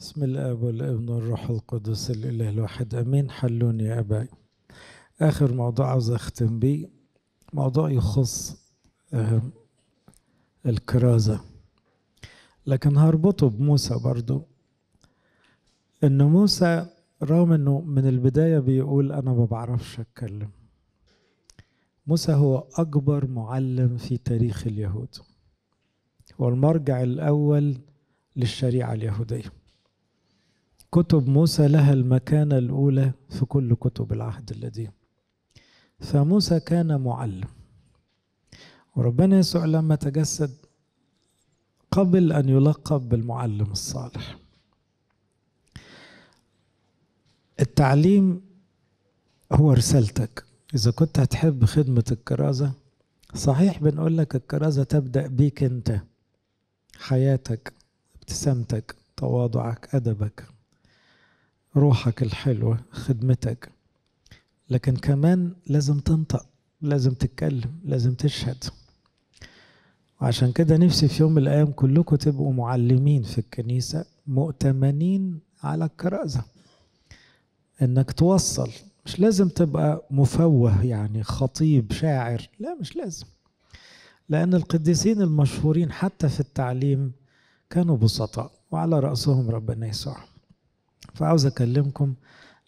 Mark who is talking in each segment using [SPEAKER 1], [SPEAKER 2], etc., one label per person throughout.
[SPEAKER 1] بسم الاب والابن والروح القدس الاله الواحد امين حلوني يا ابائي اخر موضوع عاوز اختم بيه موضوع يخص آه، الكرازه لكن هربطه بموسى برضو ان موسى رغم انه من البدايه بيقول انا ما بعرفش اتكلم موسى هو اكبر معلم في تاريخ اليهود هو المرجع الاول للشريعه اليهوديه كتب موسى لها المكانة الأولى في كل كتب العهد الذي فموسى كان معلم وربنا يسوع لما تجسد قبل أن يلقب بالمعلم الصالح التعليم هو رسالتك إذا كنت هتحب خدمة الكرازة صحيح بنقول لك الكرازة تبدأ بيك أنت حياتك ابتسامتك تواضعك أدبك روحك الحلوة خدمتك لكن كمان لازم تنطق لازم تتكلم لازم تشهد وعشان كده نفسي في يوم من الأيام كلكم تبقوا معلمين في الكنيسة مؤتمنين على الكرازة إنك توصل مش لازم تبقى مفوه يعني خطيب شاعر لا مش لازم لأن القديسين المشهورين حتى في التعليم كانوا بسطاء وعلى رأسهم ربنا يسوع فعاوز أكلمكم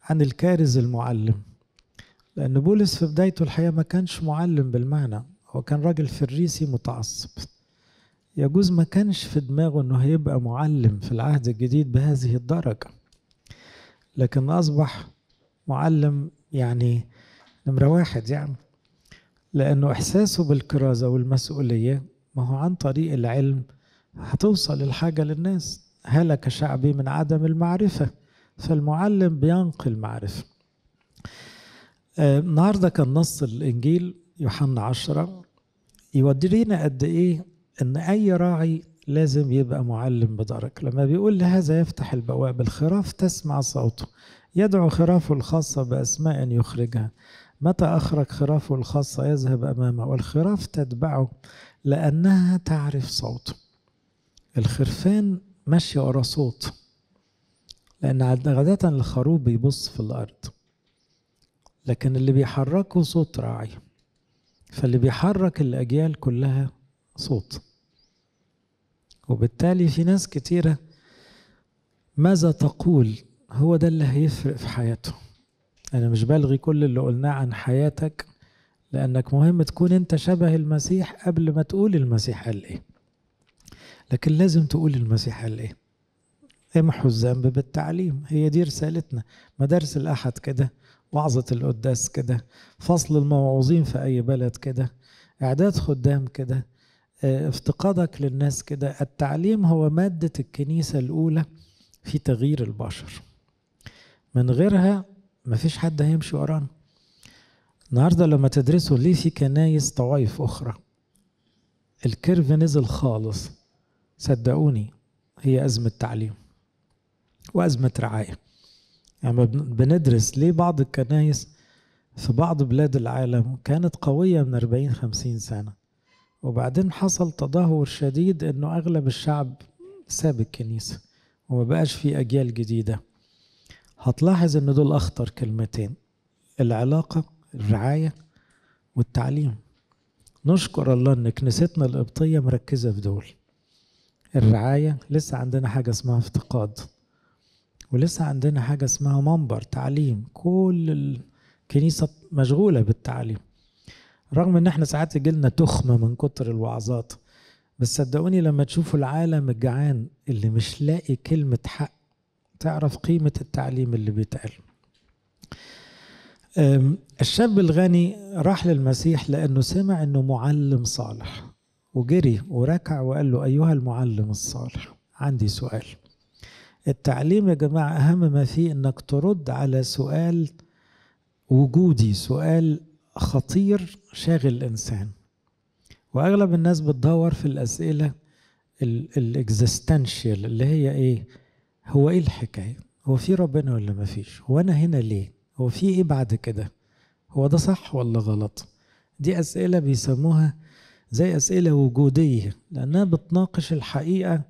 [SPEAKER 1] عن الكارز المعلم لأن بولس في بدايته الحقيقة ما كانش معلم بالمعنى هو كان راجل فريسي متعصب يجوز ما كانش في دماغه انه هيبقى معلم في العهد الجديد بهذه الدرجة لكن أصبح معلم يعني نمرة واحد يعني لأنه إحساسه بالكرازة والمسؤولية ما هو عن طريق العلم هتوصل الحاجة للناس هلك شعبي من عدم المعرفة فالمعلم بينقل معرفة آه، النهاردة كان نص الإنجيل يوحنا عشرة يودينا قد إيه إن أي راعي لازم يبقى معلم بدرك لما بيقول لهذا يفتح البواب الخراف تسمع صوته يدعو خرافه الخاصة بأسماء يخرجها متى أخرج خرافه الخاصة يذهب أمامه والخراف تتبعه لأنها تعرف صوته الخرفان ماشية ورا صوت لأن عادة الخروف بيبص في الأرض لكن اللي بيحركه صوت راعي فاللي بيحرك الأجيال كلها صوت وبالتالي في ناس كتيرة ماذا تقول هو ده اللي هيفرق في حياته أنا مش بلغي كل اللي قلناه عن حياتك لأنك مهم تكون أنت شبه المسيح قبل ما تقول المسيح قال إيه لكن لازم تقول المسيح قال إيه امحوا إيه الذنب بالتعليم هي دي رسالتنا مدارس الأحد كده وعظة القداس كده فصل الموعوظين في أي بلد كده إعداد خدام كده آه، افتقادك للناس كده التعليم هو مادة الكنيسة الأولى في تغيير البشر من غيرها مفيش حد هيمشي ورانا النهارده لما تدرسوا ليه في كنايس طوائف أخرى الكيرف نزل خالص صدقوني هي أزمة تعليم وأزمة رعاية يعني بندرس ليه بعض الكنايس في بعض بلاد العالم كانت قوية من 40 50 سنة وبعدين حصل تدهور شديد انه اغلب الشعب ساب الكنيسة وما بقاش في اجيال جديدة هتلاحظ ان دول اخطر كلمتين العلاقة الرعاية والتعليم نشكر الله ان كنيستنا القبطية مركزة في دول الرعاية لسه عندنا حاجة اسمها افتقاد ولسه عندنا حاجة اسمها منبر تعليم كل الكنيسة مشغولة بالتعليم رغم ان احنا ساعات يجيلنا تخمة من كتر الوعظات بس صدقوني لما تشوفوا العالم الجعان اللي مش لاقي كلمة حق تعرف قيمة التعليم اللي بيتقال الشاب الغني راح للمسيح لأنه سمع أنه معلم صالح وجري وركع وقال له أيها المعلم الصالح عندي سؤال التعليم يا جماعة أهم ما فيه إنك ترد على سؤال وجودي سؤال خطير شاغل الإنسان وأغلب الناس بتدور في الأسئلة الإكزيستنشال اللي هي إيه هو إيه الحكاية هو في ربنا ولا ما فيش هو أنا هنا ليه هو في إيه بعد كده هو ده صح ولا غلط دي أسئلة بيسموها زي أسئلة وجودية لأنها بتناقش الحقيقة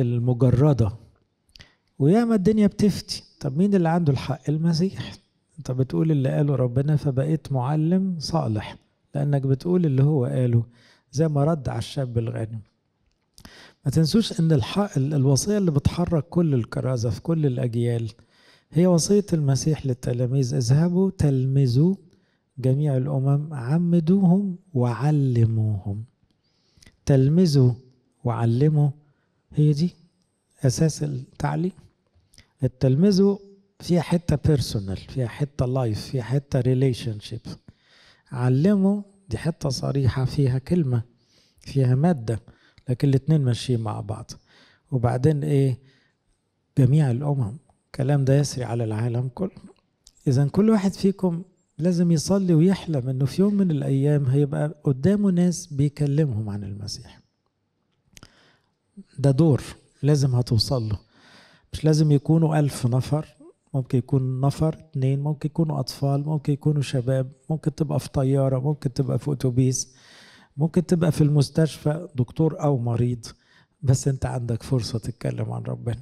[SPEAKER 1] المجردة وياما الدنيا بتفتي طب مين اللي عنده الحق المسيح انت بتقول اللي قاله ربنا فبقيت معلم صالح لانك بتقول اللي هو قاله زي ما رد على الشاب الغني ما تنسوش ان الحق الوصيه اللي بتحرك كل الكرازه في كل الاجيال هي وصيه المسيح للتلاميذ اذهبوا تلمذوا جميع الامم عمدوهم وعلموهم تلمذوا وعلموا هي دي اساس التعليم التلمذه فيها حته بيرسونال فيها حته لايف فيها حته ريليشن شيب علمه دي حته صريحه فيها كلمه فيها ماده لكن الاتنين ماشيين مع بعض وبعدين ايه جميع الامم الكلام ده يسري على العالم كله اذا كل واحد فيكم لازم يصلي ويحلم انه في يوم من الايام هيبقى قدامه ناس بيكلمهم عن المسيح ده دور لازم هتوصل له مش لازم يكونوا ألف نفر ممكن يكون نفر اتنين ممكن يكونوا أطفال ممكن يكونوا شباب ممكن تبقى في طيارة ممكن تبقى في أتوبيس ممكن تبقى في المستشفى دكتور أو مريض بس أنت عندك فرصة تتكلم عن ربنا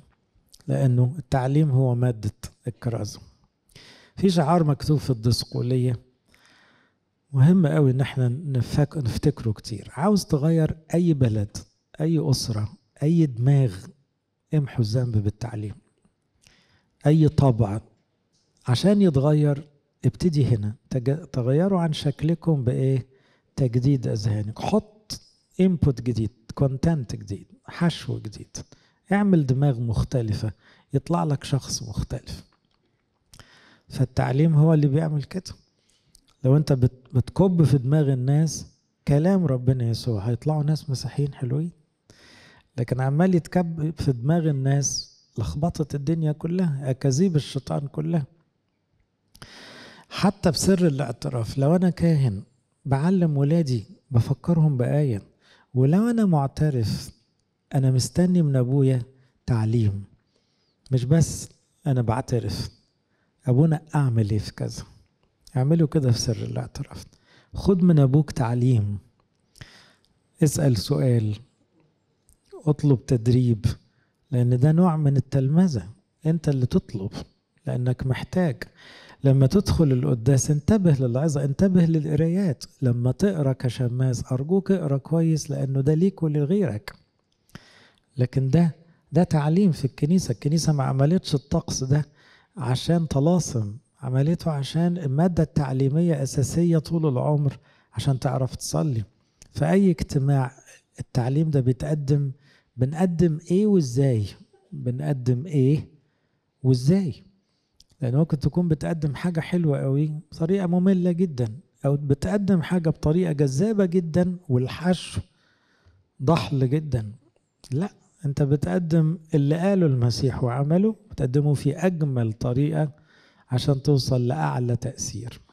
[SPEAKER 1] لأنه التعليم هو مادة الكرازة في شعار مكتوب في الدسقولية مهم قوي ان احنا نفتكره كتير عاوز تغير اي بلد اي اسره أي دماغ امحوا الذنب بالتعليم أي طبع عشان يتغير ابتدي هنا تغيروا عن شكلكم بإيه تجديد أذهانك حط انبوت جديد كونتنت جديد حشو جديد اعمل دماغ مختلفة يطلع لك شخص مختلف فالتعليم هو اللي بيعمل كده لو انت بتكب في دماغ الناس كلام ربنا يسوع هيطلعوا ناس مسيحيين حلوين لكن عمال يتكب في دماغ الناس لخبطت الدنيا كلها أكاذيب الشيطان كلها حتى بسر الاعتراف لو أنا كاهن بعلم ولادي بفكرهم بآية ولو أنا معترف أنا مستني من أبويا تعليم مش بس أنا بعترف أبونا أعمل إيه في كذا اعملوا كده في سر الاعتراف خد من أبوك تعليم اسأل سؤال اطلب تدريب لأن ده نوع من التلمذة أنت اللي تطلب لأنك محتاج لما تدخل القداس انتبه للعظة انتبه للقرايات لما تقرا كشماس أرجوك اقرا كويس لأنه ده ليك ولغيرك لكن ده ده تعليم في الكنيسة الكنيسة ما عملتش الطقس ده عشان طلاسم عملته عشان المادة التعليمية أساسية طول العمر عشان تعرف تصلي في أي اجتماع التعليم ده بيتقدم بنقدم ايه وازاي بنقدم ايه وازاي لان ممكن تكون بتقدم حاجه حلوه قوي بطريقه ممله جدا او بتقدم حاجه بطريقه جذابه جدا والحشو ضحل جدا لا انت بتقدم اللي قاله المسيح وعمله بتقدمه في اجمل طريقه عشان توصل لاعلى تاثير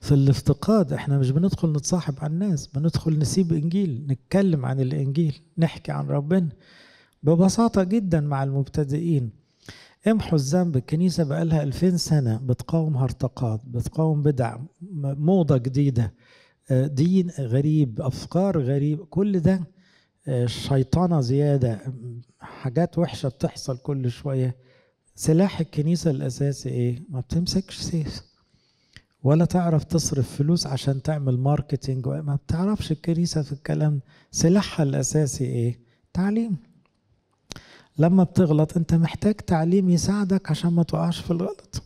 [SPEAKER 1] في الافتقاد احنا مش بندخل نتصاحب على الناس بندخل نسيب انجيل نتكلم عن الانجيل نحكي عن ربنا ببساطة جدا مع المبتدئين امحوا الذنب الكنيسة بقالها ألفين سنة بتقاوم هرطقات بتقاوم بدع موضة جديدة آه، دين غريب أفكار غريب كل ده آه، شيطانة زيادة حاجات وحشة بتحصل كل شوية سلاح الكنيسة الأساسي إيه؟ ما بتمسكش سيف ولا تعرف تصرف فلوس عشان تعمل ماركتينج ما بتعرفش الكنيسة في الكلام سلاحها الأساسي إيه؟ تعليم لما بتغلط أنت محتاج تعليم يساعدك عشان ما تقعش في الغلط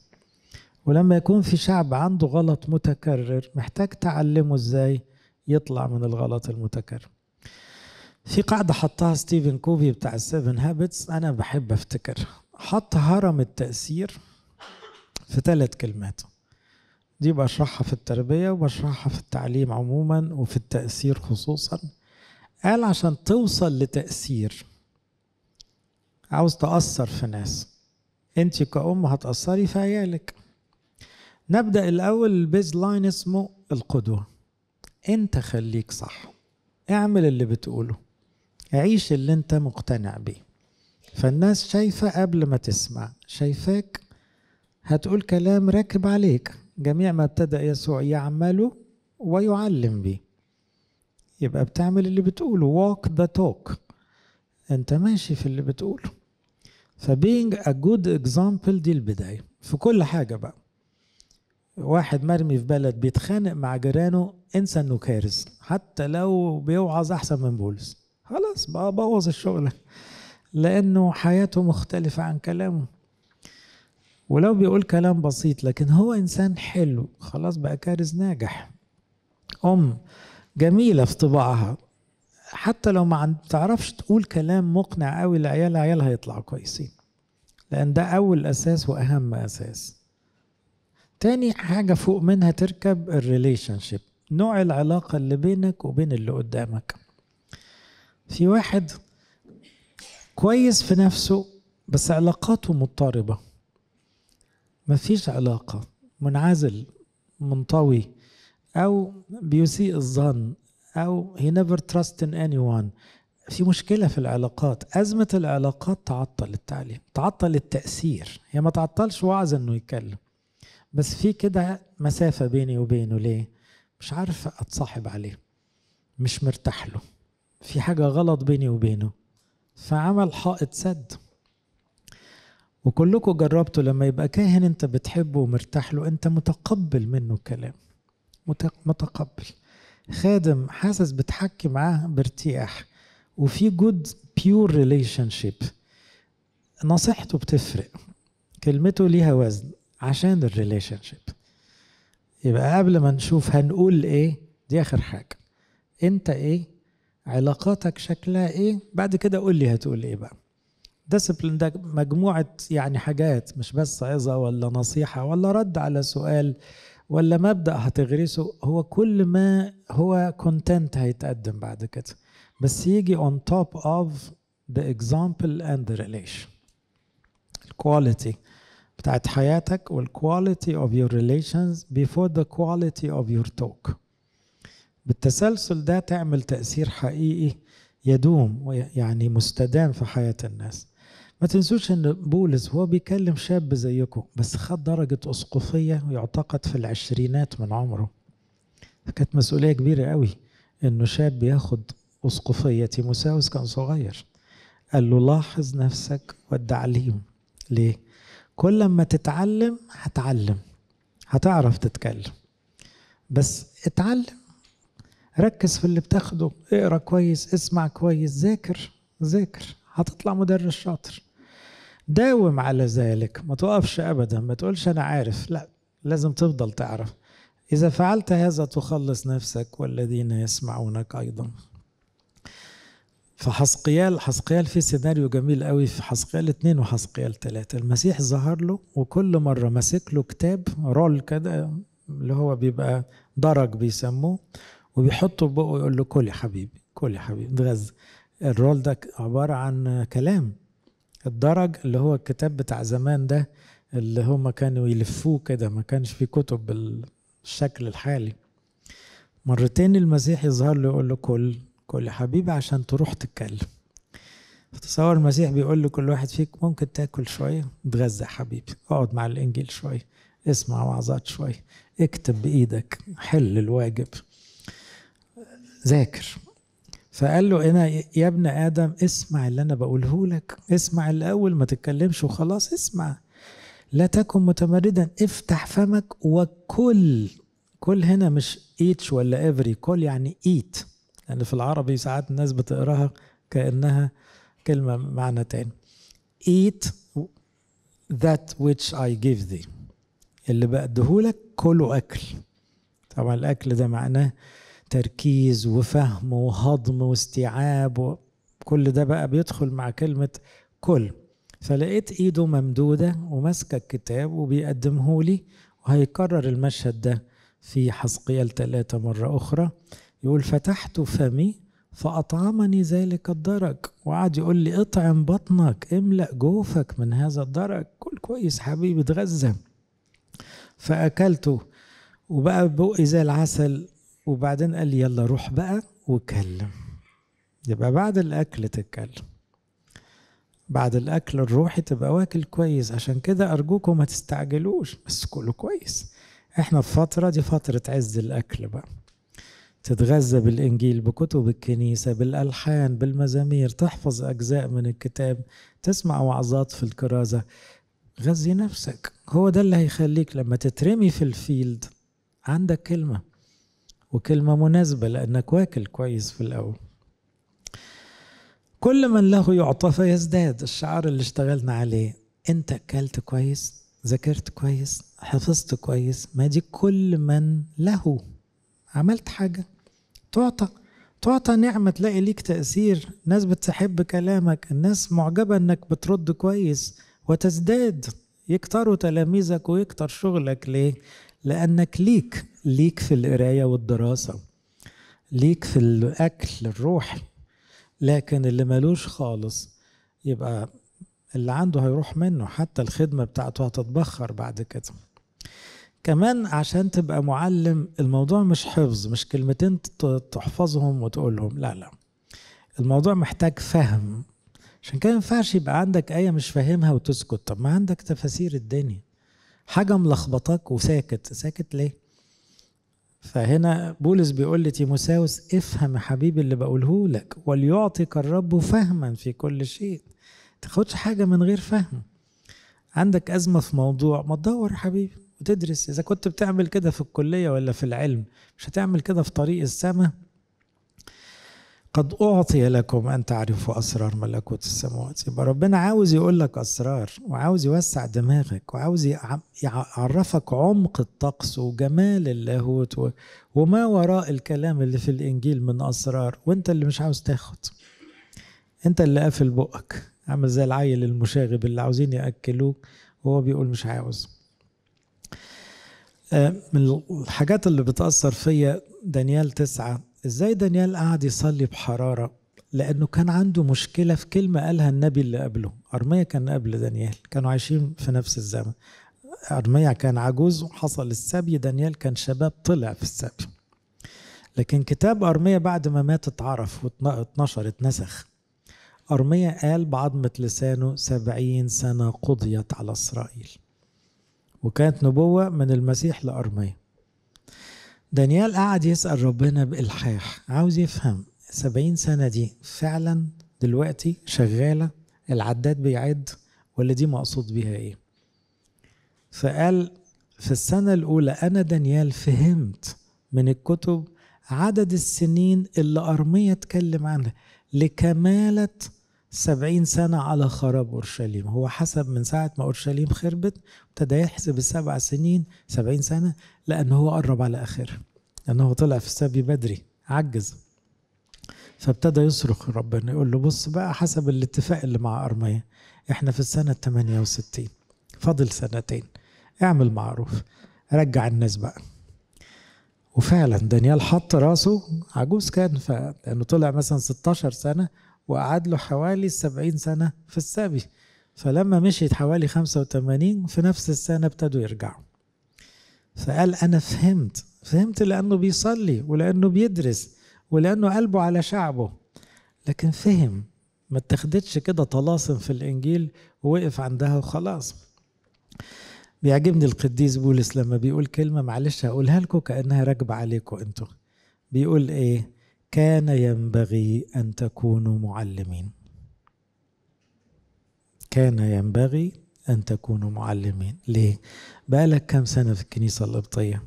[SPEAKER 1] ولما يكون في شعب عنده غلط متكرر محتاج تعلمه إزاي يطلع من الغلط المتكرر في قاعدة حطها ستيفن كوفي بتاع السيفن هابتس أنا بحب أفتكر حط هرم التأثير في ثلاث كلمات دي بشرحها في التربية وبشرحها في التعليم عموما وفي التأثير خصوصا قال عشان توصل لتأثير عاوز تأثر في ناس انت كأم هتأثري في عيالك نبدأ الأول البيز لاين اسمه القدوة انت خليك صح اعمل اللي بتقوله عيش اللي انت مقتنع بيه فالناس شايفة قبل ما تسمع شايفاك هتقول كلام راكب عليك جميع ما ابتدأ يسوع يعمله ويعلم به يبقى بتعمل اللي بتقوله walk the talk انت ماشي في اللي بتقوله فبينج a good example دي البداية في كل حاجة بقى واحد مرمي في بلد بيتخانق مع جيرانه انسى انه كارث حتى لو بيوعظ احسن من بولس خلاص بقى بوظ الشغلة لانه حياته مختلفة عن كلامه ولو بيقول كلام بسيط لكن هو إنسان حلو خلاص بقى كارز ناجح أم جميلة في طباعها حتى لو ما تعرفش تقول كلام مقنع قوي لعيالها عيالها هيطلعوا كويسين لأن ده أول أساس وأهم أساس تاني حاجة فوق منها تركب الريليشن شيب نوع العلاقة اللي بينك وبين اللي قدامك في واحد كويس في نفسه بس علاقاته مضطربة ما فيش علاقة منعزل منطوي أو بيسيء الظن أو he never trust in anyone في مشكلة في العلاقات أزمة العلاقات تعطل التعليم تعطل التأثير هي ما تعطلش وعظ إنه يتكلم بس في كده مسافة بيني وبينه ليه مش عارف أتصاحب عليه مش مرتاح له في حاجة غلط بيني وبينه فعمل حائط سد وكلكم جربتوا لما يبقى كاهن انت بتحبه ومرتاح له انت متقبل منه الكلام متقبل خادم حاسس بتحكي معاه بارتياح وفي جود بيور ريليشن شيب نصيحته بتفرق كلمته ليها وزن عشان الريليشن شيب يبقى قبل ما نشوف هنقول ايه دي اخر حاجه انت ايه علاقاتك شكلها ايه بعد كده قول لي هتقول ايه بقى ديسبلين ده مجموعة يعني حاجات مش بس عظة ولا نصيحة ولا رد على سؤال ولا مبدأ هتغرسه هو كل ما هو كونتنت هيتقدم بعد كده بس يجي on top of the example and the relation الكواليتي بتاعت حياتك والكواليتي of your relations before the quality of your talk بالتسلسل ده تعمل تأثير حقيقي يدوم يعني مستدام في حياة الناس ما تنسوش ان بولس هو بيكلم شاب زيكم بس خد درجة اسقفية ويعتقد في العشرينات من عمره فكانت مسؤولية كبيرة قوي انه شاب ياخد اسقفية تيموساوس كان صغير قال له لاحظ نفسك والتعليم ليه؟ كل ما تتعلم هتعلم هتعرف تتكلم بس اتعلم ركز في اللي بتاخده اقرا كويس اسمع كويس ذاكر ذاكر هتطلع مدرس شاطر داوم على ذلك ما توقفش ابدا ما تقولش انا عارف لا لازم تفضل تعرف اذا فعلت هذا تخلص نفسك والذين يسمعونك ايضا فحسقيال حسقيال في سيناريو جميل قوي في حسقيال اتنين وحسقيال تلاتة المسيح ظهر له وكل مرة ماسك له كتاب رول كده اللي هو بيبقى درج بيسموه وبيحطه بقه يقول له كل يا حبيبي كل يا حبيبي اتغذى الرول ده عبارة عن كلام الدرج اللي هو الكتاب بتاع زمان ده اللي هما كانوا يلفوه كده ما كانش في كتب بالشكل الحالي مرتين المسيح يظهر له يقول له كل كل حبيبي عشان تروح تتكلم تصور المسيح بيقول لكل واحد فيك ممكن تاكل شويه تغذى حبيبي اقعد مع الانجيل شويه اسمع وعظات شويه اكتب بايدك حل الواجب ذاكر فقال له هنا يا ابن ادم اسمع اللي انا بقوله لك اسمع الاول ما تتكلمش وخلاص اسمع لا تكن متمردا افتح فمك وكل كل هنا مش ايتش ولا افري كل يعني ايت لان يعني في العربي ساعات الناس بتقراها كانها كلمه معنى تاني ايت that which I give thee اللي بقدهولك كله اكل طبعا الاكل ده معناه تركيز وفهم وهضم واستيعاب وكل ده بقى بيدخل مع كلمة كل فلقيت ايده ممدودة وماسكة الكتاب وبيقدمه لي وهيكرر المشهد ده في حسقيال ثلاثة مرة أخرى يقول فتحت فمي فأطعمني ذلك الدرك وقعد يقول لي اطعم بطنك املأ جوفك من هذا الدرك كل كويس حبيبي اتغذى فأكلته وبقى بقي زي العسل وبعدين قال لي يلا روح بقى وكلم يبقى بعد الأكل تتكلم بعد الأكل الروحي تبقى واكل كويس عشان كده أرجوكم ما تستعجلوش بس كله كويس احنا الفترة دي فترة عز الأكل بقى تتغذى بالإنجيل بكتب الكنيسة بالألحان بالمزامير تحفظ أجزاء من الكتاب تسمع وعظات في الكرازة غذي نفسك هو ده اللي هيخليك لما تترمي في الفيلد عندك كلمة وكلمة مناسبة لأنك واكل كويس في الأول كل من له يعطى فيزداد الشعار اللي اشتغلنا عليه انت اكلت كويس ذاكرت كويس حفظت كويس ما دي كل من له عملت حاجة تعطى تعطى نعمة تلاقي ليك تأثير ناس بتحب كلامك الناس معجبة انك بترد كويس وتزداد يكتروا تلاميذك ويكتر شغلك ليه لأنك ليك ليك في القراية والدراسة ليك في الأكل الروحي لكن اللي ملوش خالص يبقى اللي عنده هيروح منه حتى الخدمة بتاعته هتتبخر بعد كده كمان عشان تبقى معلم الموضوع مش حفظ مش كلمتين تحفظهم وتقولهم لا لا الموضوع محتاج فهم عشان كده ما ينفعش يبقى عندك آية مش فاهمها وتسكت طب ما عندك تفاسير الدنيا حاجه ملخبطاك وساكت ساكت ليه فهنا بولس بيقول لتيموساوس افهم يا حبيبي اللي بقوله لك وليعطيك الرب فهما في كل شيء تاخدش حاجه من غير فهم عندك ازمه في موضوع ما تدور يا حبيبي وتدرس اذا كنت بتعمل كده في الكليه ولا في العلم مش هتعمل كده في طريق السماء قد أعطي لكم أن تعرفوا أسرار ملكوت السماوات يبقى ربنا عاوز يقول لك أسرار وعاوز يوسع دماغك وعاوز يعرفك عمق الطقس وجمال اللاهوت وما وراء الكلام اللي في الإنجيل من أسرار وأنت اللي مش عاوز تاخد أنت اللي قافل بقك عامل زي العيل المشاغب اللي عاوزين يأكلوك وهو بيقول مش عاوز آه، من الحاجات اللي بتأثر فيا دانيال تسعة ازاي دانيال قعد يصلي بحراره لانه كان عنده مشكله في كلمه قالها النبي اللي قبله ارميا كان قبل دانيال كانوا عايشين في نفس الزمن ارميا كان عجوز وحصل السبي دانيال كان شباب طلع في السبي لكن كتاب ارميا بعد ما مات اتعرف واتنشر اتنسخ ارميا قال بعظمه لسانه سبعين سنه قضيت على اسرائيل وكانت نبوه من المسيح لارميا دانيال قعد يسأل ربنا بإلحاح عاوز يفهم سبعين سنة دي فعلا دلوقتي شغالة العداد بيعد ولا دي مقصود بيها ايه فقال في السنة الأولى أنا دانيال فهمت من الكتب عدد السنين اللي أرمية اتكلم عنها لكمالة سبعين سنة على خراب أورشليم هو حسب من ساعة ما أورشليم خربت ابتدى يحسب السبع سنين سبعين سنة لأن هو قرب على آخر لأنه طلع في السبي بدري عجز فابتدى يصرخ ربنا يقول له بص بقى حسب الاتفاق اللي مع أرميا احنا في السنة 68 فاضل سنتين اعمل معروف رجع الناس بقى وفعلا دانيال حط راسه عجوز كان لانه طلع مثلا 16 سنه وقعد له حوالي 70 سنة في السبي فلما مشيت حوالي 85 في نفس السنة ابتدوا يرجعوا فقال أنا فهمت فهمت لأنه بيصلي ولأنه بيدرس ولأنه قلبه على شعبه لكن فهم ما اتخدتش كده طلاسم في الإنجيل ووقف عندها وخلاص بيعجبني القديس بولس لما بيقول كلمة معلش هقولها لكم كأنها راكبة عليكم أنتوا بيقول إيه كان ينبغي أن تكونوا معلمين كان ينبغي أن تكونوا معلمين ليه؟ بقالك كم سنة في الكنيسة القبطية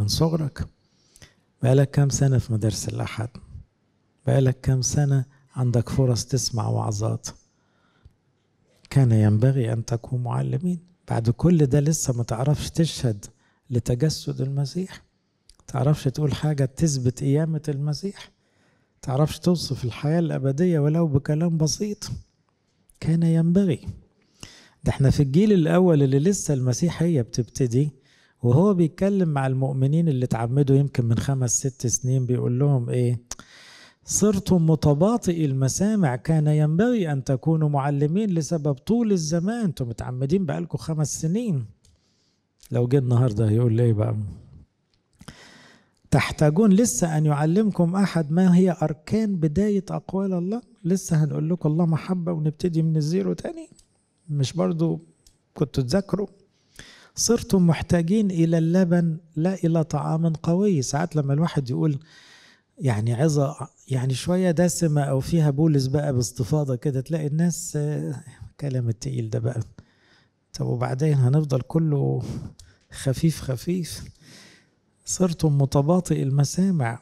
[SPEAKER 1] من صغرك بقالك كم سنة في مدارس الأحد بقالك كم سنة عندك فرص تسمع وعظات كان ينبغي أن تكون معلمين بعد كل ده لسه ما تعرفش تشهد لتجسد المسيح تعرفش تقول حاجة تثبت قيامة المسيح تعرفش توصف الحياة الأبدية ولو بكلام بسيط كان ينبغي ده احنا في الجيل الأول اللي لسه المسيحية بتبتدي وهو بيتكلم مع المؤمنين اللي تعمدوا يمكن من خمس ست سنين بيقول لهم ايه صرتم متباطئي المسامع كان ينبغي أن تكونوا معلمين لسبب طول الزمان انتم متعمدين بقالكم خمس سنين لو جه النهارده هيقول لي بقى تحتاجون لسه أن يعلمكم أحد ما هي أركان بداية أقوال الله لسه هنقول لكم الله محبة ونبتدي من الزيرو تاني مش برضو كنتوا تذاكروا صرتم محتاجين إلى اللبن لا إلى طعام قوي ساعات لما الواحد يقول يعني عظة يعني شوية دسمة أو فيها بولس بقى باستفاضة كده تلاقي الناس آه، كلام التقيل ده بقى طب وبعدين هنفضل كله خفيف خفيف صرتم متباطئ المسامع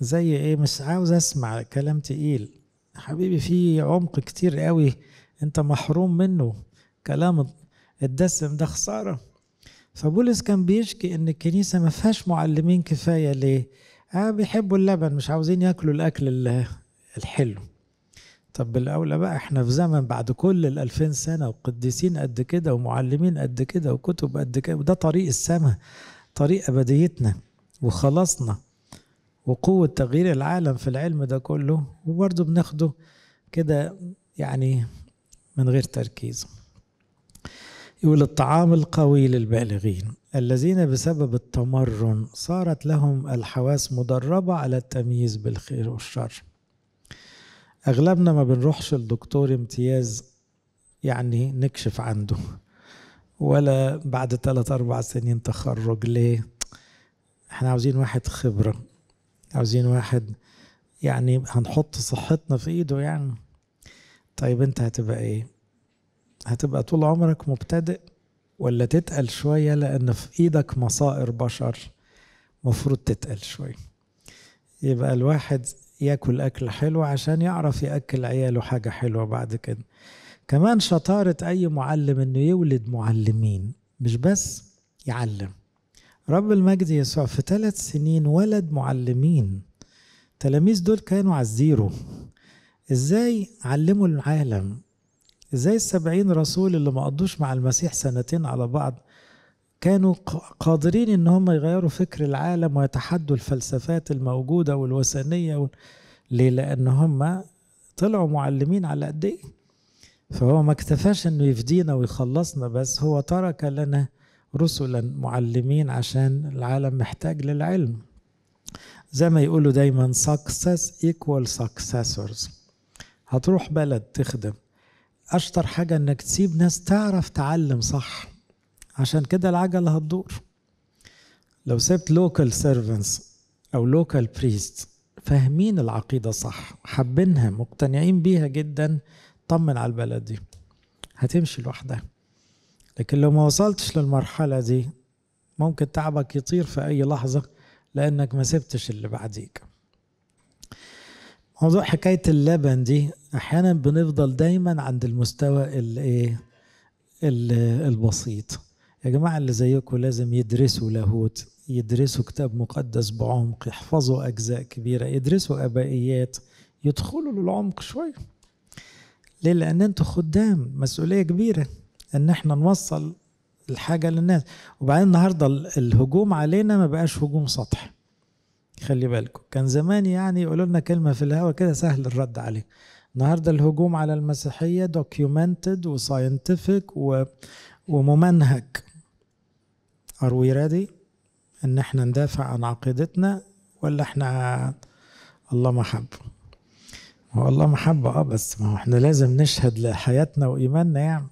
[SPEAKER 1] زي ايه مش عاوز اسمع كلام تقيل حبيبي في عمق كتير قوي انت محروم منه كلام الدسم ده خساره فبولس كان بيشكي ان الكنيسه ما فيهاش معلمين كفايه ليه اه بيحبوا اللبن مش عاوزين ياكلوا الاكل الحلو طب بالاولى بقى احنا في زمن بعد كل الالفين سنه وقديسين قد كده ومعلمين قد كده وكتب قد كده وده طريق السماء طريق أبديتنا وخلاصنا وقوة تغيير العالم في العلم ده كله وبرضه بناخده كده يعني من غير تركيز يقول الطعام القوي للبالغين الذين بسبب التمرن صارت لهم الحواس مدربة على التمييز بالخير والشر أغلبنا ما بنروحش لدكتور امتياز يعني نكشف عنده ولا بعد ثلاث أربع سنين تخرج ليه احنا عاوزين واحد خبرة عاوزين واحد يعني هنحط صحتنا في ايده يعني طيب انت هتبقى ايه هتبقى طول عمرك مبتدئ ولا تتقل شوية لأن في إيدك مصائر بشر مفروض تتقل شوية يبقى الواحد ياكل أكل حلو عشان يعرف يأكل عياله حاجة حلوة بعد كده كمان شطارة أي معلم إنه يولد معلمين مش بس يعلم رب المجد يسوع في ثلاث سنين ولد معلمين تلاميذ دول كانوا على الزيرو ازاي علموا العالم ازاي السبعين رسول اللي ما قضوش مع المسيح سنتين على بعض كانوا قادرين ان هم يغيروا فكر العالم ويتحدوا الفلسفات الموجودة والوثنية ليه لان هم طلعوا معلمين على قد ايه فهو ما اكتفاش انه يفدينا ويخلصنا بس هو ترك لنا رسلا معلمين عشان العالم محتاج للعلم زي ما يقولوا دايما success equal successors هتروح بلد تخدم اشطر حاجة انك تسيب ناس تعرف تعلم صح عشان كده العجلة هتدور لو سبت لوكال سيرفنتس او لوكال بريست فاهمين العقيدة صح حابينها مقتنعين بيها جدا طمن على البلد دي هتمشي لوحدها لكن لو ما وصلتش للمرحلة دي ممكن تعبك يطير في أي لحظة لأنك ما سبتش اللي بعديك موضوع حكاية اللبن دي أحيانا بنفضل دايما عند المستوى الإيه البسيط يا جماعة اللي زيكم لازم يدرسوا لاهوت يدرسوا كتاب مقدس بعمق يحفظوا أجزاء كبيرة يدرسوا أبائيات يدخلوا للعمق شوية ليه لان انتوا خدام مسؤوليه كبيره ان احنا نوصل الحاجه للناس وبعدين النهارده الهجوم علينا ما بقاش هجوم سطحي خلي بالكم كان زمان يعني يقولوا لنا كلمه في الهوا كده سهل الرد عليه النهارده الهجوم على المسيحيه دوكيومنتد وساينتفك و... وممنهج ار وي ريدي ان احنا ندافع عن عقيدتنا ولا احنا الله محب والله محبة اه بس ما هو احنا لازم نشهد لحياتنا وإيماننا يعني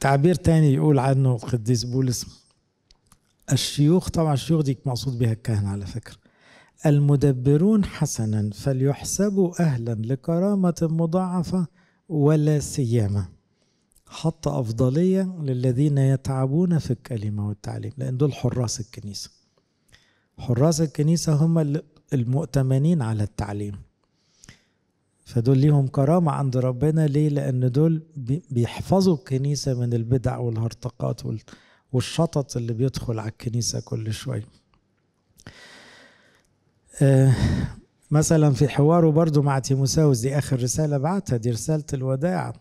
[SPEAKER 1] تعبير تاني يقول عنه القديس بولس الشيوخ طبعا الشيوخ دي مقصود بها الكهنة على فكرة المدبرون حسنا فليحسبوا أهلا لكرامة مضاعفة ولا سيامة حط أفضلية للذين يتعبون في الكلمة والتعليم لأن دول حراس الكنيسة حراس الكنيسة هم اللي المؤتمنين على التعليم فدول ليهم كرامة عند ربنا ليه لأن دول بيحفظوا الكنيسة من البدع والهرطقات والشطط اللي بيدخل على الكنيسة كل شوية آه، مثلا في حواره برضو مع تيموساوس دي آخر رسالة بعتها دي رسالة الوداع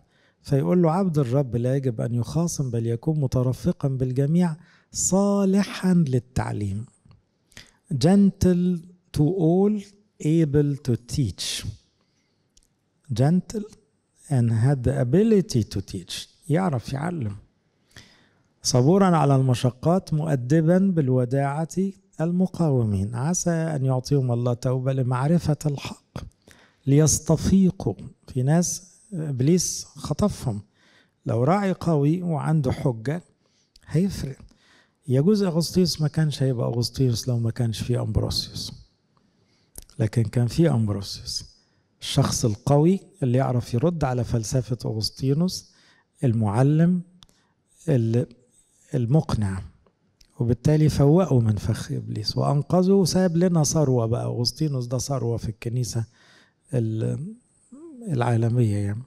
[SPEAKER 1] فيقول له عبد الرب لا يجب أن يخاصم بل يكون مترفقا بالجميع صالحا للتعليم جنتل to all able to teach gentle and had the ability to teach يعرف يعلم صبورا على المشقات مؤدبا بالوداعة المقاومين عسى أن يعطيهم الله توبة لمعرفة الحق ليستفيقوا في ناس إبليس خطفهم لو راعي قوي وعنده حجة هيفرق يجوز أغسطيوس ما كانش هيبقى أغسطيوس لو ما كانش فيه أمبروسيوس لكن كان في أمبروسيوس الشخص القوي اللي يعرف يرد على فلسفة أغسطينوس المعلم المقنع وبالتالي فوقوا من فخ إبليس وأنقذوا وساب لنا ثروة بقى أغسطينوس ده ثروة في الكنيسة العالمية يعني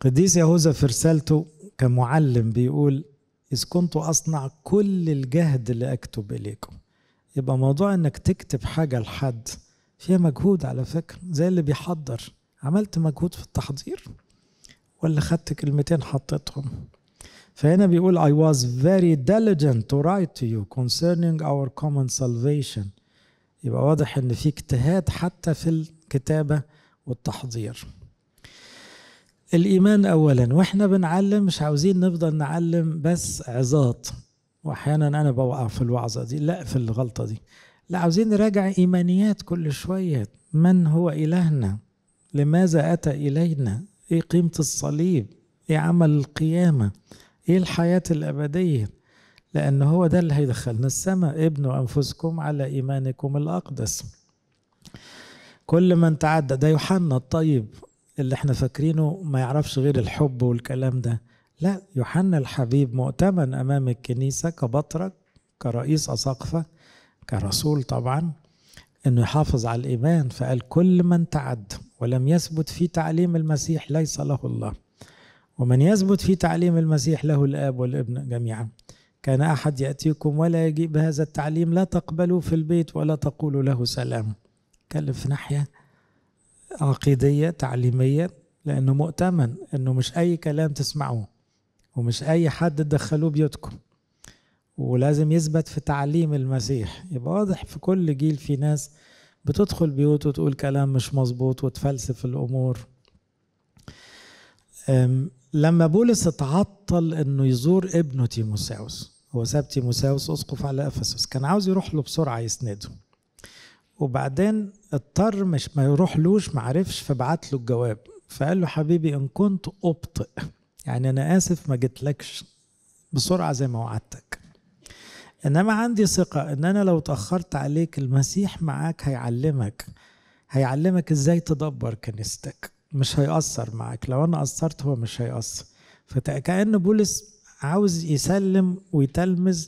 [SPEAKER 1] قديس يهوذا في رسالته كمعلم بيقول إذ كنت أصنع كل الجهد لأكتب إليكم يبقى موضوع انك تكتب حاجة لحد فيها مجهود على فكرة زي اللي بيحضر عملت مجهود في التحضير ولا خدت كلمتين حطيتهم فهنا بيقول I was very diligent to write to you concerning our common salvation يبقى واضح ان في اجتهاد حتى في الكتابة والتحضير الإيمان أولا وإحنا بنعلم مش عاوزين نفضل نعلم بس عظات واحيانا انا بوقع في الوعظه دي لا في الغلطه دي لا عاوزين نراجع ايمانيات كل شويه من هو الهنا لماذا اتى الينا ايه قيمه الصليب ايه عمل القيامه ايه الحياه الابديه لان هو ده اللي هيدخلنا السماء ابنوا انفسكم على ايمانكم الاقدس كل من تعدى ده يوحنا الطيب اللي احنا فاكرينه ما يعرفش غير الحب والكلام ده لا يوحنا الحبيب مؤتمن أمام الكنيسة كبطرك كرئيس أساقفة كرسول طبعا أنه يحافظ على الإيمان فقال كل من تعد ولم يثبت في تعليم المسيح ليس له الله ومن يثبت في تعليم المسيح له الآب والابن جميعا كان أحد يأتيكم ولا يجيء بهذا التعليم لا تقبلوا في البيت ولا تقولوا له سلام كلف في ناحية عقيدية تعليمية لأنه مؤتمن أنه مش أي كلام تسمعوه ومش أي حد تدخلوه بيوتكم ولازم يثبت في تعليم المسيح يبقى واضح في كل جيل في ناس بتدخل بيوت وتقول كلام مش مظبوط وتفلسف الأمور لما بولس اتعطل انه يزور ابنه تيموساوس هو ساب تيموساوس اسقف على افسس كان عاوز يروح له بسرعه يسنده وبعدين اضطر مش ما يروحلوش ما عرفش فبعت له الجواب فقال له حبيبي ان كنت ابطئ يعني أنا آسف ما جيتلكش بسرعة زي ما وعدتك إنما عندي ثقة إن أنا لو تأخرت عليك المسيح معاك هيعلمك هيعلمك إزاي تدبر كنيستك مش هيأثر معاك لو أنا قصرت هو مش هيأثر فكأن بولس عاوز يسلم ويتلمذ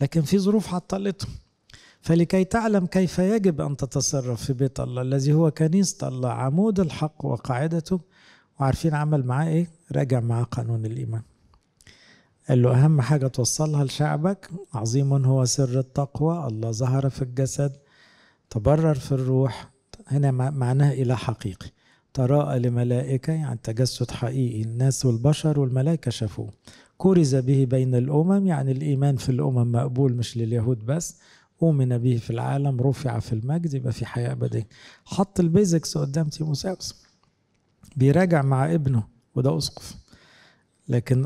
[SPEAKER 1] لكن في ظروف عطلته فلكي تعلم كيف يجب أن تتصرف في بيت الله الذي هو كنيسة الله عمود الحق وقاعدته وعارفين عمل معاه إيه راجع معاه قانون الإيمان قال له أهم حاجة توصلها لشعبك عظيم هو سر التقوى الله ظهر في الجسد تبرر في الروح هنا معناه إلى حقيقي تراءى لملائكة يعني تجسد حقيقي الناس والبشر والملائكة شافوه كرز به بين الأمم يعني الإيمان في الأمم مقبول مش لليهود بس أؤمن به في العالم رفع في المجد يبقى في حياة أبدية حط البيزكس قدام تيموساوس بيراجع مع ابنه وده اسقف لكن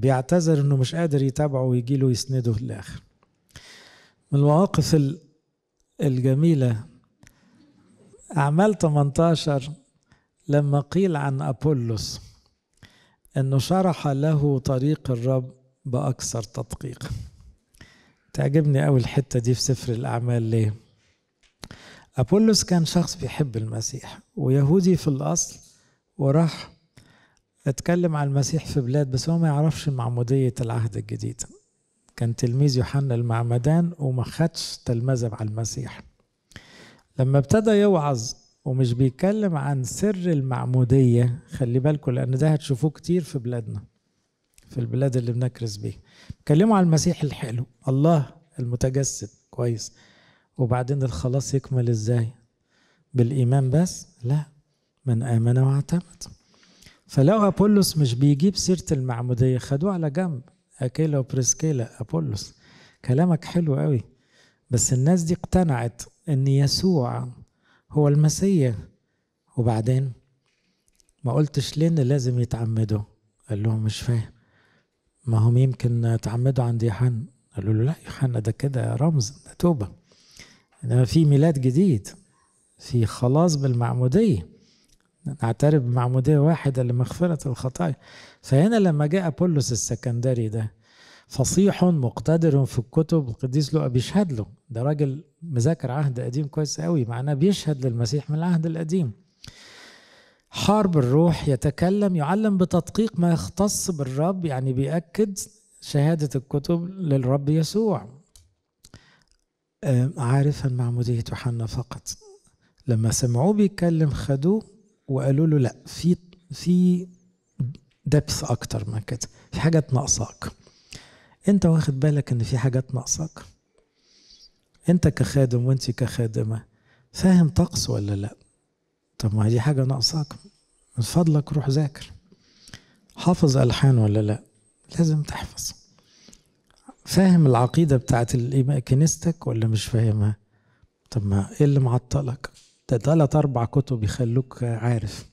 [SPEAKER 1] بيعتذر انه مش قادر يتابعه ويجي له يسنده في الاخر من المواقف الجميله اعمال 18 لما قيل عن ابولس انه شرح له طريق الرب باكثر تدقيق تعجبني قوي الحته دي في سفر الاعمال ليه ابولس كان شخص بيحب المسيح ويهودي في الاصل وراح اتكلم عن المسيح في بلاد بس هو ما يعرفش معمودية العهد الجديد كان تلميذ يوحنا المعمدان وما خدش تلمذة على المسيح لما ابتدى يوعظ ومش بيتكلم عن سر المعمودية خلي بالكم لأن ده هتشوفوه كتير في بلادنا في البلاد اللي بنكرس بيها اتكلموا عن المسيح الحلو الله المتجسد كويس وبعدين الخلاص يكمل ازاي بالإيمان بس لا من آمن واعتمد فلو أبولس مش بيجيب سيرة المعمودية خدوه على جنب أكيلا وبريسكيلا أبولس كلامك حلو قوي بس الناس دي اقتنعت ان يسوع هو المسيح وبعدين ما قلتش ليه ان لازم يتعمدوا قال لهم مش فاهم ما هم يمكن اتعمدوا عند يوحنا قالوا له لا يوحنا ده كده رمز ده توبه انما في ميلاد جديد في خلاص بالمعموديه نعترف بمعمودية واحدة لمغفرة الخطايا فهنا لما جاء بولس السكندري ده فصيح مقتدر في الكتب القديس لوقا بيشهد له ده راجل مذاكر عهد قديم كويس قوي معناه بيشهد للمسيح من العهد القديم حارب الروح يتكلم يعلم بتدقيق ما يختص بالرب يعني بيأكد شهادة الكتب للرب يسوع آه، عارفا معمودية يوحنا فقط لما سمعوه بيتكلم خدوه وقالوا له لا في في دبس اكتر من كده في حاجات ناقصاك انت واخد بالك ان في حاجات ناقصاك انت كخادم وانت كخادمه فاهم طقس ولا لا طب ما دي حاجه ناقصاك من فضلك روح ذاكر حافظ الحان ولا لا لازم تحفظ فاهم العقيده بتاعت كنيستك ولا مش فاهمها طب ما ايه اللي معطلك ده ثلاث أربع كتب يخلوك عارف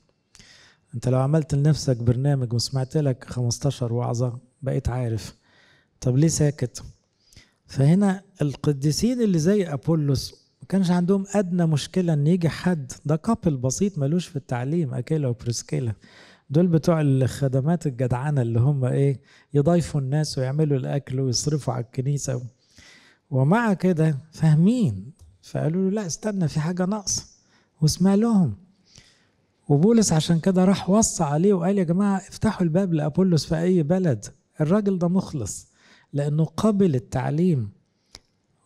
[SPEAKER 1] أنت لو عملت لنفسك برنامج وسمعت لك 15 وعظة بقيت عارف طب ليه ساكت؟ فهنا القديسين اللي زي أبولس ما كانش عندهم أدنى مشكلة إن يجي حد ده كابل بسيط ملوش في التعليم أكيلا وبريسكيلا دول بتوع الخدمات الجدعانة اللي هم إيه يضايفوا الناس ويعملوا الأكل ويصرفوا على الكنيسة ومع كده فاهمين فقالوا له لا استنى في حاجة ناقصة واسمع لهم وبولس عشان كده راح وصى عليه وقال يا جماعة افتحوا الباب لأبولس في أي بلد الراجل ده مخلص لأنه قبل التعليم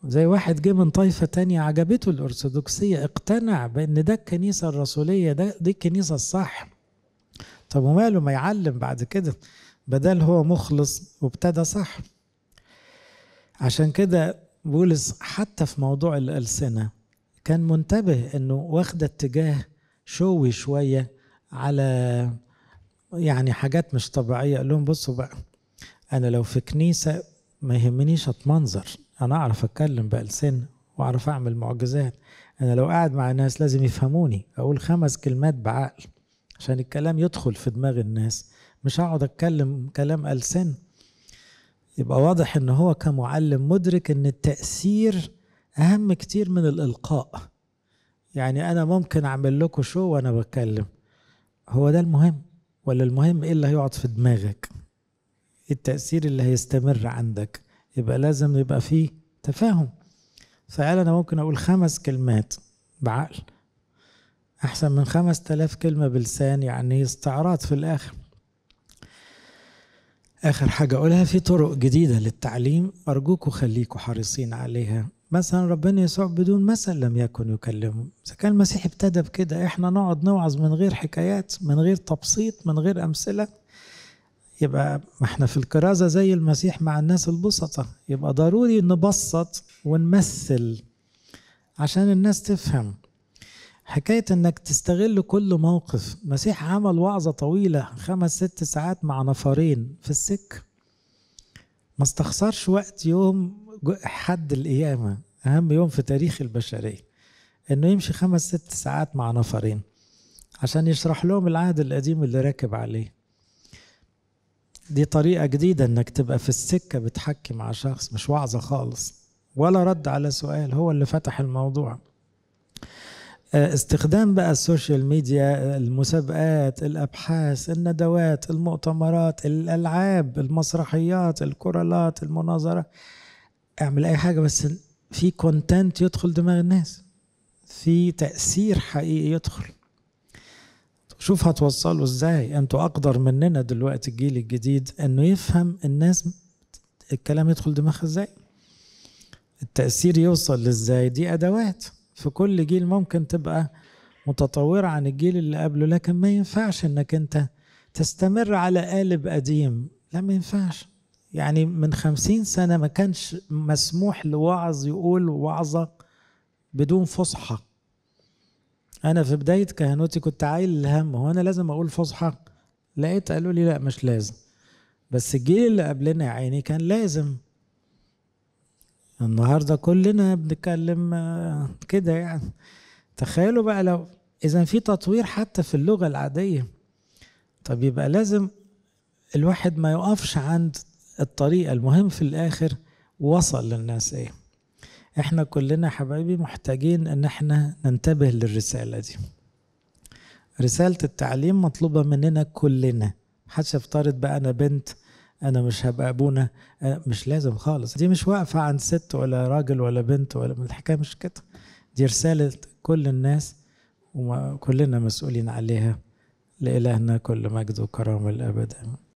[SPEAKER 1] زي واحد جه من طائفة تانية عجبته الأرثوذكسية اقتنع بأن ده الكنيسة الرسولية ده دي الكنيسة الصح طب وماله ما يعلم بعد كده بدل هو مخلص وابتدى صح عشان كده بولس حتى في موضوع الألسنة كان منتبه انه واخد اتجاه شوي شويه على يعني حاجات مش طبيعيه قال لهم بصوا بقى انا لو في كنيسه ما يهمنيش اتمنظر انا اعرف اتكلم بالسن واعرف اعمل معجزات انا لو قاعد مع ناس لازم يفهموني اقول خمس كلمات بعقل عشان الكلام يدخل في دماغ الناس مش هقعد اتكلم كلام السن يبقى واضح ان هو كمعلم مدرك ان التاثير اهم كتير من الالقاء يعني انا ممكن اعمل لكم شو وانا بتكلم هو ده المهم ولا المهم ايه اللي هيقعد في دماغك إيه التاثير اللي هيستمر عندك يبقى لازم يبقى فيه تفاهم فقال انا ممكن اقول خمس كلمات بعقل احسن من خمس تلاف كلمه بلسان يعني استعراض في الاخر اخر حاجه اقولها في طرق جديده للتعليم ارجوكوا خليكوا حريصين عليها مثلا ربنا يسوع بدون مثل لم يكن يكلمه إذا كان المسيح ابتدى بكده إحنا نقعد نوعظ من غير حكايات من غير تبسيط من غير أمثلة يبقى ما احنا في الكرازة زي المسيح مع الناس البسطة يبقى ضروري نبسط ونمثل عشان الناس تفهم حكاية انك تستغل كل موقف المسيح عمل وعظة طويلة خمس ست ساعات مع نفرين في السكة ما استخسرش وقت يوم حد القيامة أهم يوم في تاريخ البشرية إنه يمشي خمس ست ساعات مع نفرين عشان يشرح لهم العهد القديم اللي راكب عليه دي طريقة جديدة إنك تبقى في السكة بتحكي مع شخص مش وعظة خالص ولا رد على سؤال هو اللي فتح الموضوع آه، استخدام بقى السوشيال ميديا المسابقات الابحاث الندوات المؤتمرات الالعاب المسرحيات الكورالات المناظره اعمل اي حاجه بس في كونتنت يدخل دماغ الناس في تاثير حقيقي يدخل شوف هتوصلوا ازاي انتوا اقدر مننا دلوقتي الجيل الجديد انه يفهم الناس الكلام يدخل دماغها ازاي التأثير يوصل لازاي دي أدوات في كل جيل ممكن تبقى متطورة عن الجيل اللي قبله لكن ما ينفعش انك انت تستمر على قالب قديم لا ما ينفعش يعني من خمسين سنة ما كانش مسموح لواعظ يقول وعظة بدون فصحى أنا في بداية كهنوتي كنت عايل الهم هو أنا لازم أقول فصحى لقيت قالوا لي لا مش لازم بس الجيل اللي قبلنا يا عيني كان لازم النهارده كلنا بنتكلم آه، كده يعني تخيلوا بقى لو اذا في تطوير حتى في اللغه العاديه طب يبقى لازم الواحد ما يقفش عند الطريقة المهم في الآخر وصل للناس إيه إحنا كلنا حبايبي محتاجين إن إحنا ننتبه للرسالة دي رسالة التعليم مطلوبة مننا كلنا حدش يفترض بقى أنا بنت أنا مش هبقى أبونا آه، مش لازم خالص دي مش واقفة عند ست ولا راجل ولا بنت ولا الحكاية مش كده دي رسالة كل الناس وكلنا مسؤولين عليها لإلهنا كل مجد وكرامة الأبد